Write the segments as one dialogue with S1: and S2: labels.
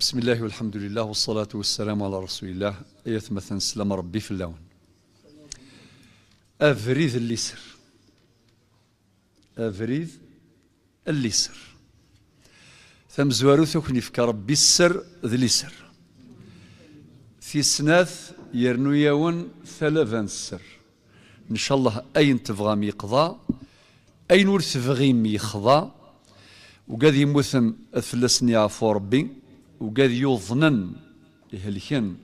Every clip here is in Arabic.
S1: بسم الله والحمد لله والصلاة والسلام على رسول الله ايات مثلا سلام ربي في اللون أفريد الليسر أفريد الليسر ثم زوارو ثوكني فك ربي السر ذي ليسر في سناث يرنو يون ثلاثا السر إن شاء الله أين تبغى ميقضى أين ورث فغيم ميخضى وقاد يموثم أثلسني عفو ربي وقاد يظنن يهلكن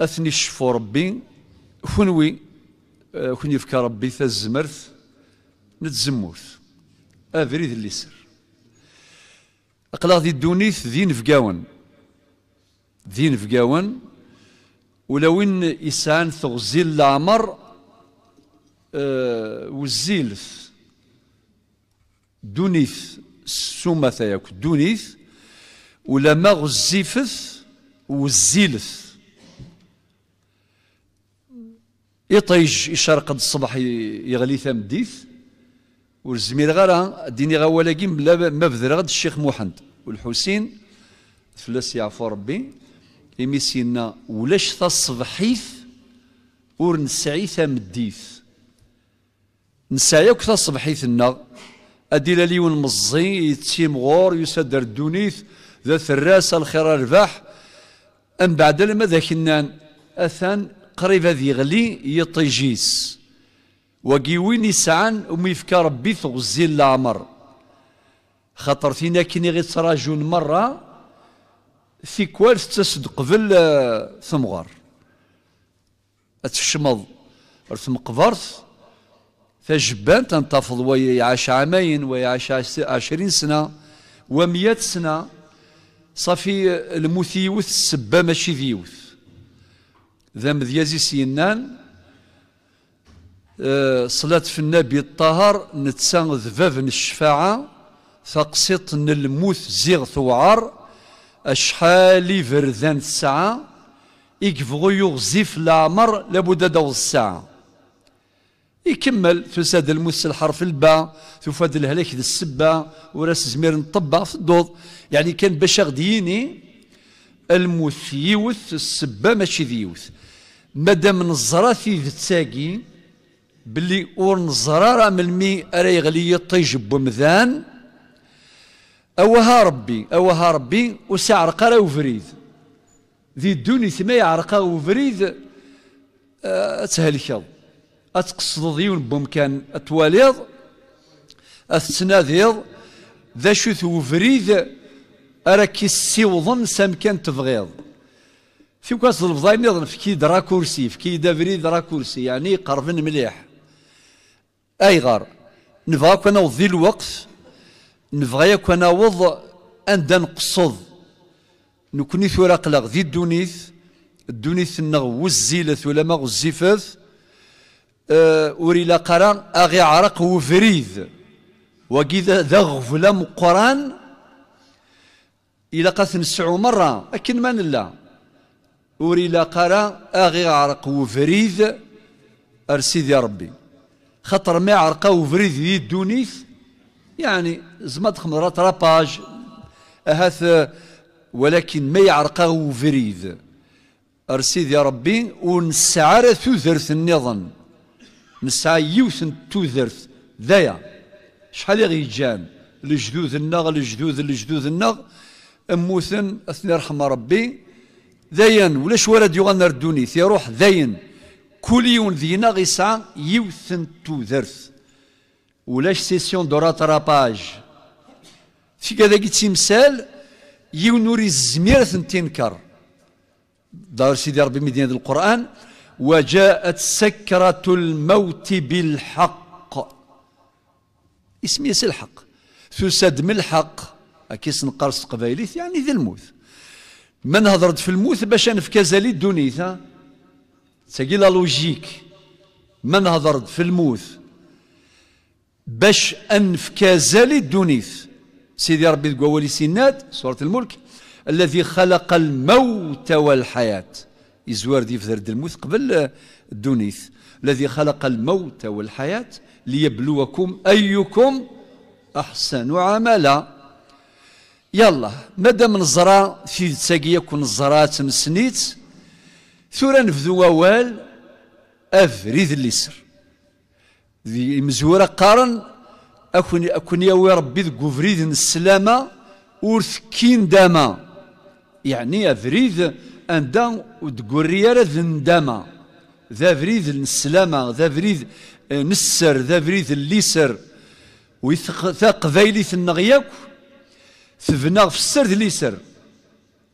S1: اثني شفو ربي خنوي آه، خني فكا ربي فالزمرت نتزمورت افريد اللي سر اقلاغ دي الدونيث ذين فقاون ذين فقاون ولوين ان يسان ثغزيل العمر أه وزيلث دونيث سومة ياك دونيث ولا ما غزيفت وزيلت يطيج يشرق الصباح يغلي ثام ديث والزميل غرا ديني غا بلا ما بذر غد الشيخ محمد والحسين فلاس يعفو ربي يميسينا ولاش ثا تصبحيث ور نسعي تمديث نسعي الصبحيث النا أدي ليون مزي يتيم غور يسدر دونيث ذا ثراس الخير الفاح أم بعد لما ذا كنان أثان قريبا ذي غلي يطيجيس وقي وين يسعان ربي ثغزي العمر خاطر فينا كيني غي تراجون مرة في كوال تسد قبل آه، ثمغر أتشمض ثم قبرت فجبان تنتفض ويعاش عامين ويعاش عشرين سنة ومئة سنة صافي المثيوث السبه ماشي ذيوث ذا مذيازي سينان آه، صلاة في النبي الطهر نتسان ذباب الشفاعة فقسط الموث زيغ ثوعر أشحالي فردان الساعة إكفغيو زيف العمر لابد دو الساعة يكمل في ساد المس الحرف الباء فاد الهلاك ذي السبة وراس زمير نطبع في الدوض يعني كان باش غديني الموث يوث السبة ماشي ذي يوث مادام نزرا في ذتساقي باللي اور نزرا راه المي راه يغلي يطيج بمذان اوها ربي اوها ربي وسعرق راه وفريد ذي دوني ثما عرقا وفريد أه تهلكض اتقصدو ديون بومكان اتواليض اتتناديض ذا شو وفريد أراكي السيوضن سام كان تفغيض في كاس البضايم نظن كيد راكورسي كيد فريد راكورسي يعني قربن مليح اي غار نفغاك انا وضي الوقت نفغاك انا وض اندا نقصد نكوني ثوراق قلق ذي الدونيث الدونيث النغ وزيلث ولا ما غزيفث أه، لا قران اغي عرق وفريد وكذا ذغف لم قران الى قسم السعو مره اكن لا وري لا قران اغي عرق وفريد يا ربي خطر ما عرق وفريد دي يعني زما تخمر راباج اهاث ولكن ما يعرقه وفريد يا ربي ونسعر ثوثرث النظام نسعى تو تودرت ذايا شحال غيجان لجدود النغ لجدود لجدود النغ اموثن اثني رحمه ربي ذاين ولاش ولد يغنى نار الدونيت يروح ذاين كل يوم ذينا غيسعى تو تودرت ولاش سيسيون دو راتراباج في كذا قلت تمثال يونوري الزميرة تنكر دار سيدي ربي مدينة القرآن وجاءت سكرة الموت بالحق اسمي الحق ثسد ملحق أكيس نقرص قبيليث يعني ذي الموت من هضرت في الموت باش نفكا زالي الدنيت تساقي لا لوجيك من هضرت في الموت باش انفكا زالي سيدي ربي تقوى ولي سيناد سورة الملك الذي خلق الموت والحياه إزوار دي في الموت قبل الدونيث الذي خلق الموت والحياة ليبلوكم أيكم أحسن عملا يلا مادام نزرى في تساقية كون نزرا تمسنيت ثورا نفذو أوال أفريد الليسر ذي مزورة قارن أكون أكون يا ربي ذي فريد السلامة ورثكين داما يعني أفريد أندا ودقوري راه ذندامة ذا فريد السلامة ذا فريد نسر ذا فريد الليسر ويثق ذا قبايليت النغياك ثبنا في السر الليسر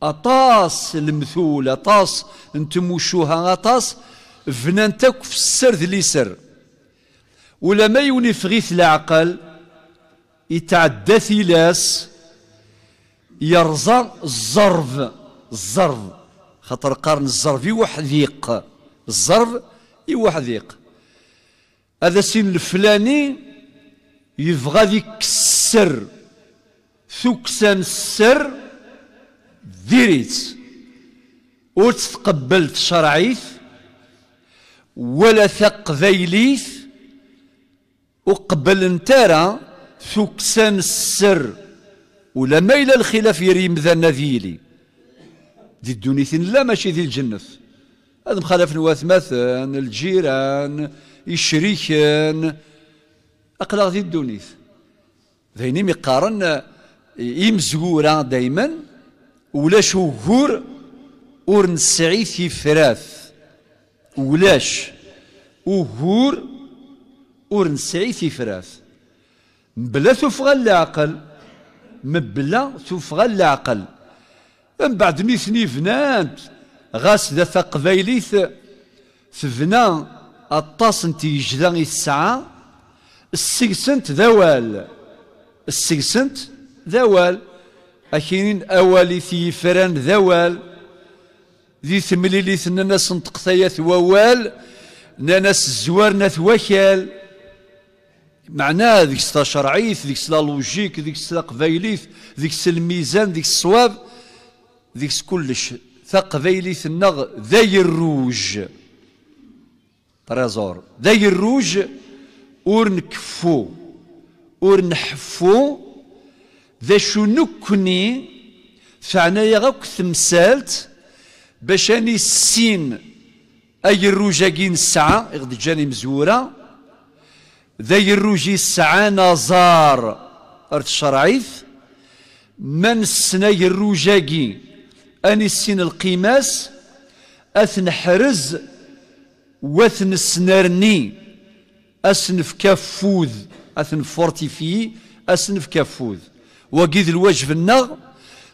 S1: أطاس المثول أطاس انتم وشوها أطاس فنان تاك في السر الليسر ولا ما يوني فغيث العقل يتعدى ثلاث يرزى الزرف الزرف خاطر قرن الزرف يوحذيق الزرف يوحذيق هذا سين الفلاني يبغى ذيك السر ثكسان السر ديريت وتتقبلت شرعيث ولا ثق ثقبيليت وقبل انتارا ثكسان السر ولا ميل الى الخلاف يريم ذا نذيلي دي الدونيس لا ماشي ديال الجنس هذا مخالف نواس مثلا الجيران الشريكان أقلق دي الدونيس ذيني مقارن يمزورا دايما ولاش وهور ور نسعي في فراث ولاش وهور ور نسعي في فراث بلا سفغى العقل مبلا سفغى العقل من بعد ميسني فنانت غاس ذا تقبيليت تبنى الطاس نتي يجدا الساعة السيسنت ذوال السيسنت ذوال أكينين أولي في فران ذوال ذي ثمليليت ناناس نتقطيات ووال ناناس الزوار ثوكال وكال معناه ذيك ستا شرعيث ذيك ستا لوجيك ذيك ستا قبايليت ذيك الميزان ذيك الصواب ذيك كلش تقبيليتنا ذي الروج تريزور ذي الروج ور نكفو ور نحفو ذا شنو كني فعنايا غاك تمثالت باش اني السين اي الروجاكين الساعة غد جاني مزورة ذي الروجي الساعة نزار ارت شرعيث من السناي الروجاكي أني السين القيماس أثن حرز وثن سنرني أسنف كفوذ أثن فورتيفي أسنف كفوذ وقيد الوجه النغ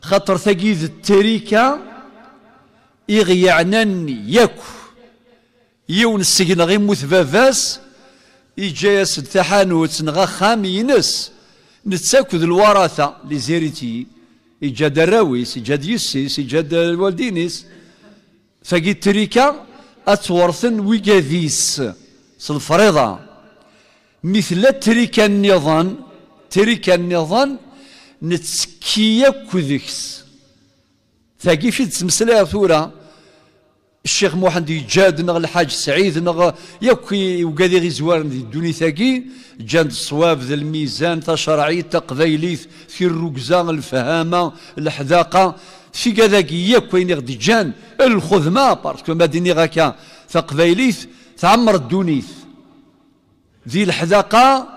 S1: خاطر ثقيد التريكة يغيعناني ياكو يون السجن غير مثبافاس باباس يجايس تحانوت نغا خام ينس نتساكد الوراثة لزيرتي يجد الراويس يجد يسيس يجد الوالدينيس فقيت تريكا أتورثن ويكاديس سلفريضة مثل تريكا النظام تريكا النظام نتسكي كذكس ثقيف تسمسلا ثورة الشيخ محمد يجاد نغ الحاج سعيد نغ ياك وكادي غي زوار دوني ثاكي جاد جاند الصواب ذا الميزان تا شرعي تا قبايليث في الركزة الفهامة الحذاقة في كذاكي ياك وين غدي جان الخدمة باسكو ما ديني غاكا تا قبايليث تعمر الدنيث ذي الحذاقة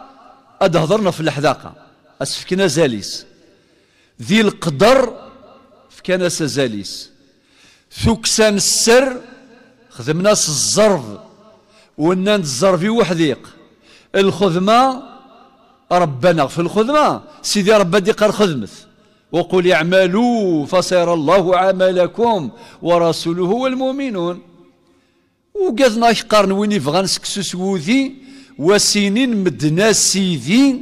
S1: أد هضرنا في الحذاقة أسفكنا زاليس ذي القدر فكنا سزاليس ثكسان السر خدمنا الزرف ونان الزرفي وحديق الخدمة ربنا في الخدمة سيدي دي ديقر خدمت وقل اعملوا فسيرى الله عملكم ورسوله والمؤمنون وقذنا يقارن ويني يبغى نسكسو سوذي وسنين مدنا سيدي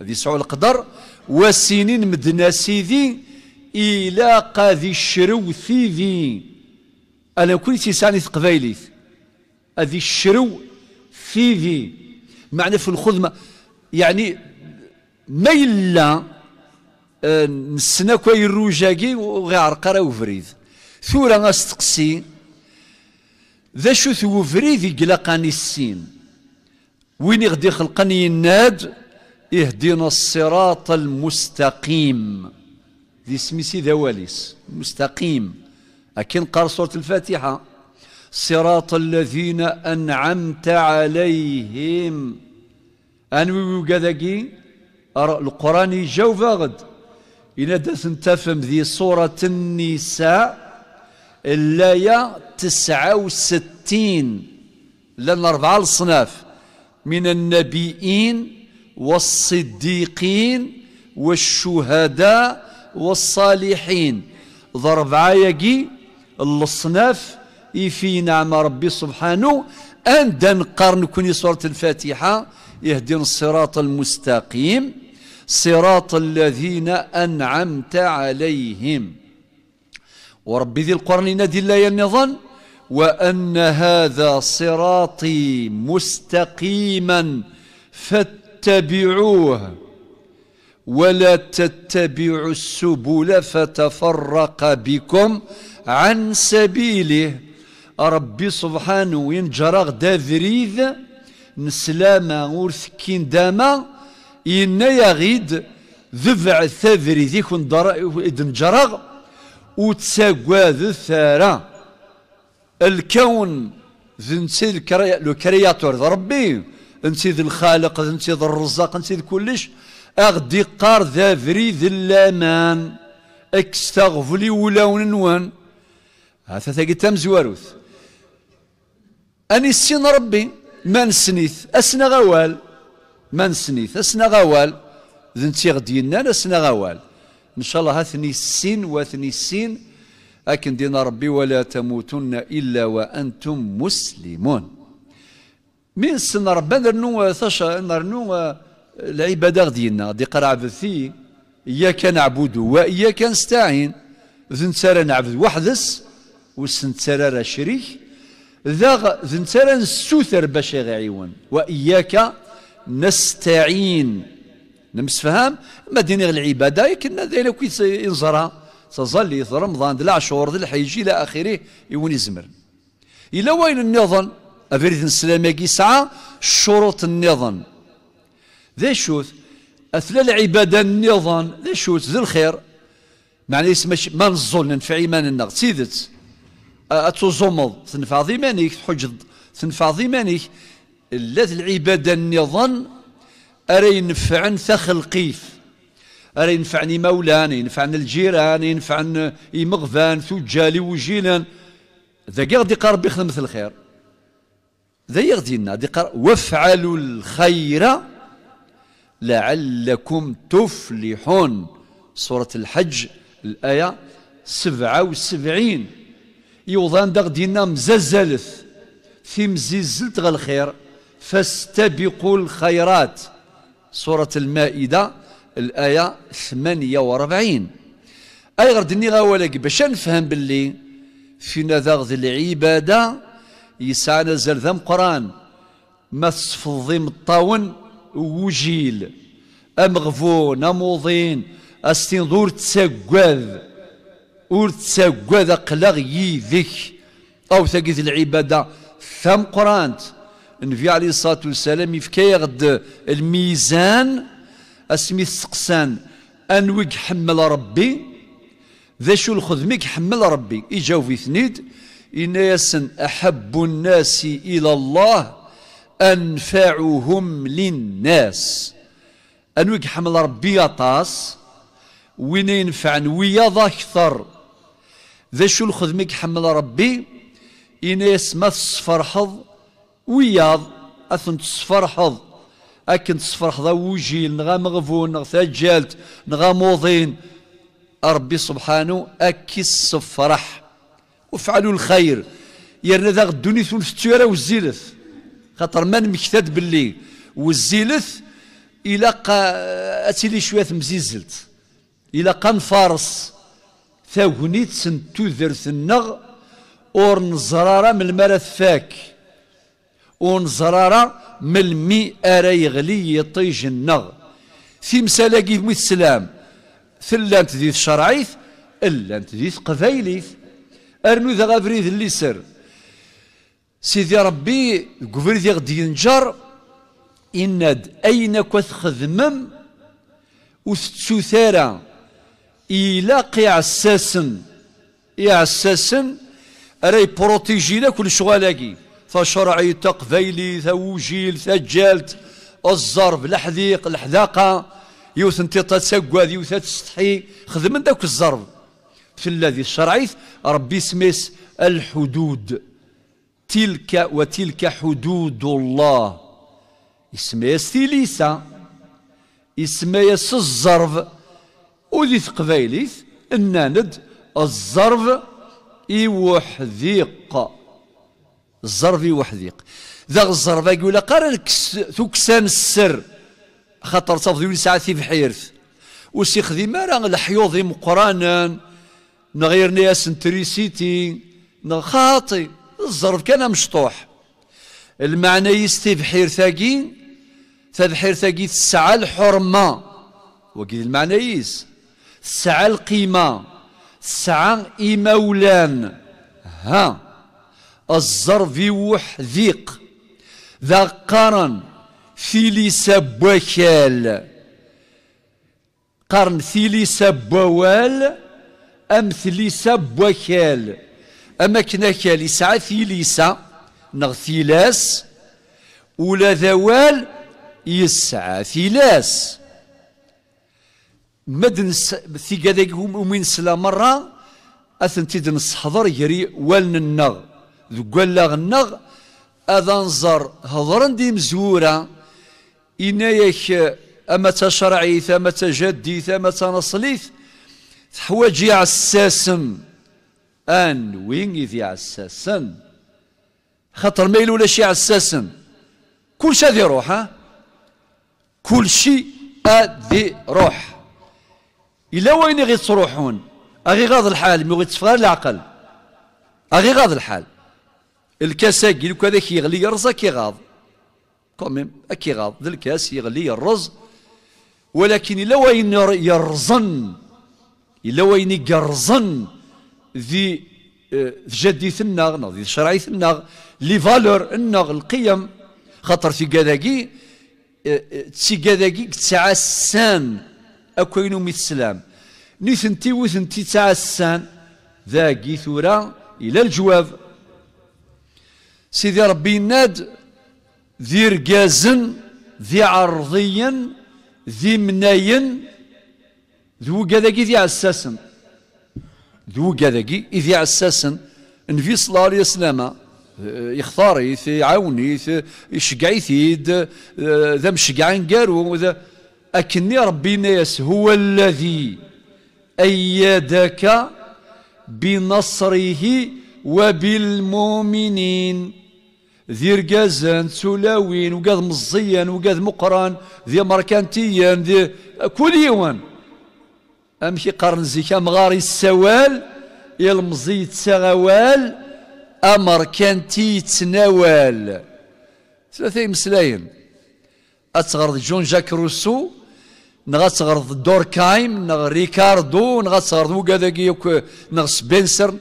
S1: هذه سعو القدر وسنين مدنا سيدي إيلاق ذي الشرو ثيذي أنا كل تيساني تقبايليث ذي الشرو ثيذي معنى في الخدمة يعني ما إلا آه، نسنا كوي الروجاكي وغير قرا وفريد ثورة نستقسي ذا شو ثو فريد يقلقاني السين وين يغدي خلقني الناد اهدنا الصراط المستقيم ذي سميسي ذواليس مستقيم أكن قال سورة الفاتحة صراط الذين أنعمت عليهم أنوي وكذاكي القرآن يجاو فاغد إلا داثن تفهم ذي سورة النساء اللاية تسعة وستين لأن أربعة الصناف من النبيين والصديقين والشهداء والصالحين ضرب عايقي الصناف في نعم ربي سبحانه أن نقارن كوني سورة الفاتحة يهدين الصراط المستقيم صراط الذين أنعمت عليهم وربي ذي القرن ينادي الله ينظن وأن هذا صراطي مستقيما فاتبعوه ولا تتبعوا السبل فتفرق بكم عن سبيله ربي سبحانه وين جراغ دافريد نسلاما ورثكين داما إن يغيد ذبع الثافري ذيك نجرغ وتساقواذ ثارا الكون ذنسي الكرياتور ربي انسي ذي الخالق انسي ذي الرزاق انسي ذي كلش أغدي قار ذا فريد اللامان أكستغفلي ولاون نوان هذا تاقي زواروث أني السين ربي ما نسنيث أسنا غوال ما نسنيث أسنا غوال ذنتي غدينا أسنا غوال إن شاء الله هاثني السين واثني السين أكن دين ربي ولا تموتن إلا وأنتم مسلمون من سن ربنا نرنو ثشا نرنو العباده غدينا دي قرعب عبثي اياك نعبد واياك نستعين ذنتسارى نعبد وحدس وسنتسارى راه شريك ذا ذنتسارى نستوثر باش يعيون واياك نستعين نمسفهم ما ديني العباده كنا دايره كي ينزرى تظلي في رمضان دلع شهور دلع حيجي الى اخره يون يزمر الى وين النظام افريد السلام ساعه شروط النظام ذي الشوث أثل العبادة النظام ذي الشوث ذي الخير معنى اسمش ما نزل ننفع إيمان النغ سيدت زمض تنفع ضيمانيك حجد تنفع ضيمانيك اللذ العبادة النظام أري ينفعن ثخلقيف أري ينفعني مولان ينفعن الجيران ينفعن يمغفان ثجالي وجيلان ذا غادي يقرب يخدم مثل الخير ذا يغدينا دي قر وافعلوا الخير لعلكم تفلحون سورة الحج الآية سبعة وسبعين يوضان دا غدينا مزلزلث في مزيزلت الخير فاستبقوا الخيرات سورة المائدة الآية 48 أي غير غردني غاولك باش نفهم باللي فينا ذاغذ العبادة يسعى نزل ذم قران ما تصفضي مطاون وجيل أمغفون أموضين أستنظر ور أور ور تسقاذ أقلغ يذك أو ثقيث العبادة ثم قرانت النبي عليه الصلاة والسلام يفكي يغد الميزان اسمي السقسان أنوك حمل ربي ذا شو الخذمك حمل ربي في ثنيد إن يسن أحب الناس إلى الله أنفعهم للناس أنوك حمل ربي أطاس وين ينفع وياض أكثر ذا شو الخدمك حمل ربي إناس ما تصفرحض وياض أثن تصفرحض أكن تصفرحض وجيل نغا مغفون نغا ثجالت نغا موضين ربي سبحانه أكي الصفرح وفعلوا الخير يرنا ذا غدوني ثون فتيرة وزيلث خاطر ما نمكتد باللي وزيلث الى قا اتيلي شويه مزيزلت الى قا فارس ثاغنيت سنتو تذرت النغ اور نزرارة من المرث فاك ونزرارة من المي ارا يغلي يطيج النغ في مسالاقي في السلام ثلانت ديث شرعيث انت ذي قبايليث ارنو ذا غابريث اللي سر سيدي ربي قبل غادي ينجر إناد أينك إلا قيع الساسن يا الساسن راي بروتيجينا كل شغالاكي فشرعي تقفيلي ثوجيل ثجالت الزرب الحذيق الحذاقة يوث انت تتسقى يوث تستحي خذ من ذاك الزرب في الذي شرعيث ربي سميس الحدود تلك وتلك حدود الله اسمها اسم يس الزرف وذي قبايليث الناند الزرف يوحذيق الزرف يوحذيق ذا الزرف يقول قرن ثكسان السر خاطر تفضيل ساعة في بحيرث وسيخذي مارا الحيوض مقرانا نغير ناس نتريسيتي نغ خاطي الظرف كان مشطوح المعنى يستبحير ثاقي تبحير ثاقي تسعى الحرمة وكي المعنى يس تسعى القيمة تسعى إمولان ها الظرف يوح ذيق ذا قرن ثيلي سبوكال قرن ثيلي سبوال أم ثلي سبوكال أما كناك في ثيليسة نغ لاس ولا ذوال يسعى ثيلاس مدن في ذاك ومن سلا مرة أثنتي دنس حضر يري والن النغ ذو قال النغ أذا نزر هضرن دي مزورة إنايك أما تشرعيث أما تجديث أما تنصليث تحواجي عساسم ان وين يذي عساسن خاطر ما يلولا شي عساسن كل شيء ذي روح ها كل شيء ذي روح إلا وين غي تروحون أغي غاض الحال مي غيتفغار العقل أغي غاض الحال الكاساكي لو كذا كيغلي الرز كيغاض كوميم كيغاض الكاس يغلي الرز ولكن إلا وين يرزن إلا وين يقرزن ذي جدي آه، ثناغ ذي شرعي ثناغ لي فالور النغ القيم خاطر في كذاكي آه، آه، تسي كذاكي تعسان أكوينو ميتسلام نيثنتي وثنتي تعسان ذا ثورا إلى الجواب سيدي ربي ناد ذي رقازن ذي عرضيا ذي مناين ذو كذاكي ذي عساسن دو ذاكي إذ يعساسن النبي صلى الله عليه وسلم آه، يعاوني يشقعي يشقعيثيد آه، ذا مشقعين قارو أكني ربي ناس هو الذي أيدك بنصره وبالمؤمنين ذي رقازان سلاوين وقاذ مزيان وقاذ مقران ذي مركانتيان ذي كل يوان امشي قرن زيكا مغاري السوال يلمزيت سغوال امر كان تيتناوال ثلاثة مسلاين اتغرد جون جاك روسو نغتغرض دوركايم نغ ريكاردو نغتغرض تغرد وكذاكي نغ سبنسر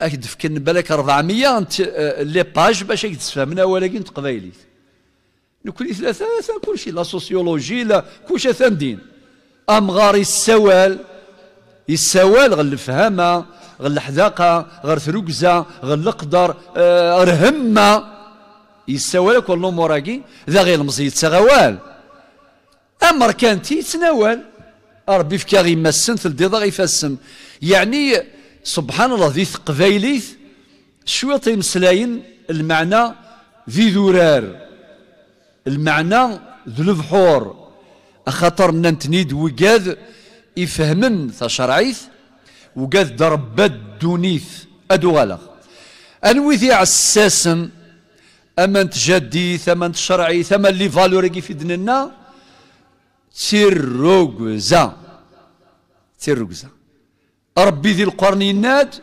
S1: اكد فكن بالك 400 انت آه، لي باج باش اكد تفهمنا ولكن تقبايلي كل ثلاثة شيء لا سوسيولوجي لا كل شيء ثاندين ام غاري السوال السوال غل الفهامه غل الحذاقه غل ثروكزه غل القدر آه رهمه السوال كل موراكي ذا غير مزيد سغوال امر كان تيتناول ربي فكا الديضا تلديضا غيفسن يعني سبحان الله ذي ثقفايليث شويه يمسلاين طيب المعنى ذي ذرار المعنى ذو البحور أخطر نتنيد وقاد يفهمن تشرعيث وقاد دربات دونيث أدوالا أنوي ذي عساسن أما تجدي ثمن شرعي ثمن لي فالوري في دننا تيروغزا تيروغزا ربي ذي القرنينات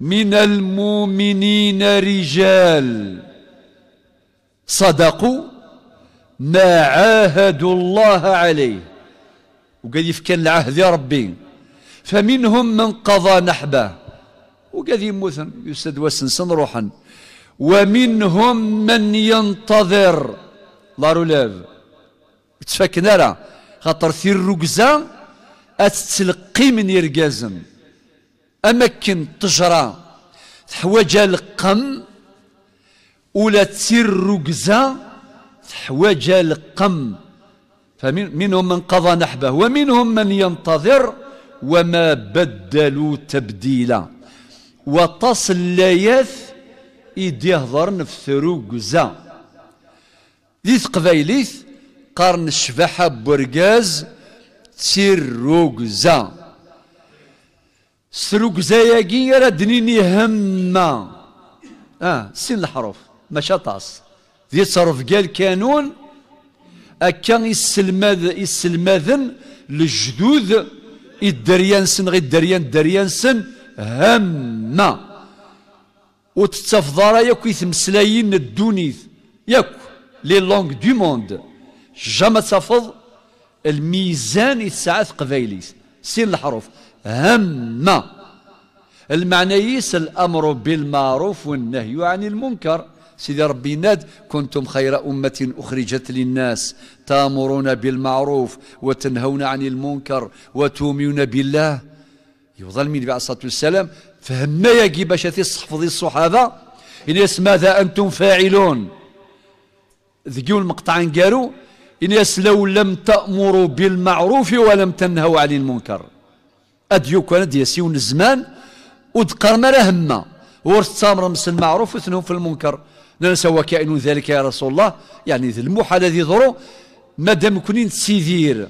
S1: من المؤمنين رجال صدقوا ما عاهدوا الله عليه وقال يفكن العهد يا ربي فمنهم من قضى نحبه وقال يموت يسد وسنسن روحا ومنهم من ينتظر لا رولاف تفكنا راه خاطر في الركزه اتتلقي من يرقازن اماكن تجرى تحوج القم ولا تسير ركزه حوج القم فمنهم من قضى نحبه ومنهم من ينتظر وما بدلوا تبديلا وطاس اللايث يدي هضر نفثرو قزا دي قبيليث قرن الشبحة بورقاز تسير روقزا سروقزا ياقي راه دنيني هما اه سين الحروف ماشي طاس دي تصرف كانون الكانون أكا يسلمذ يسلمذن للجدود الدريانسن غير الدريان الدريانسن هما وتتفضر ياك يتمسلايين الدونيث ياك لي لونغ دو موند جاما تفض الميزان يتسعى قبايليس سين الحروف هما المعنى يس الأمر بالمعروف والنهي عن المنكر سيدي ربي يناد كنتم خير أمة أخرجت للناس تامرون بالمعروف وتنهون عن المنكر وتؤمنون بالله يظل من عليه الصلاة والسلام فهمنا يجي باش تحفظي الصحابة إنيس ماذا أنتم فاعلون ذكيو المقطع قالوا إنيس لو لم تأمروا بالمعروف ولم تنهوا عن المنكر أديو كان ديسيون الزمان ودقر ما لا همه ورث تامر مس المعروف وثنهم في المنكر ننسى وكائن ذلك يا رسول الله يعني الموحى الذي يضرو مادام كنين سيدير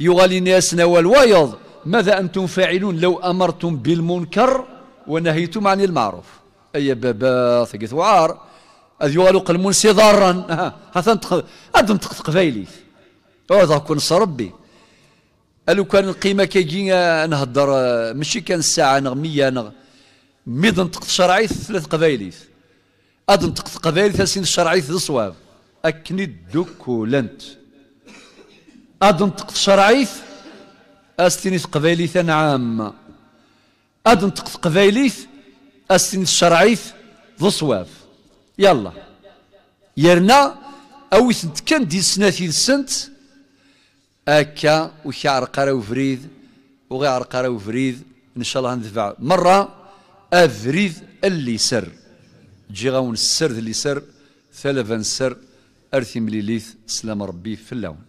S1: يغالي ناس نوى الوايض ماذا أنتم فاعلون لو أمرتم بالمنكر ونهيتم عن المعروف أي بابا ثقث وعار أذ يغالوا قلمون ضارا هذا أدم تقطق فايليث هذا كون ربي ألو كان القيمة كيجي آه، نهضر آه، ماشي كان الساعة نغ 100 نغ ميض نطق شرعي ثلاث قبايليث أد نطق تقبالي تاسين الشرعي الصواب أكني الدكو لنت أد نطق شرعيت أستني ثان عامة أد نطق تقبالي أستني الشرعيت الصواب يلا يرنا أو سنت كان دي سناتي السنت أكا وكيعر قرا وفريد وغي قرا وفريد إن شاء الله ندفع مرة أفريد اللي سر جيغاون السرد اللي سر ثلفا سر أرثي مليليث سلام ربي في اللون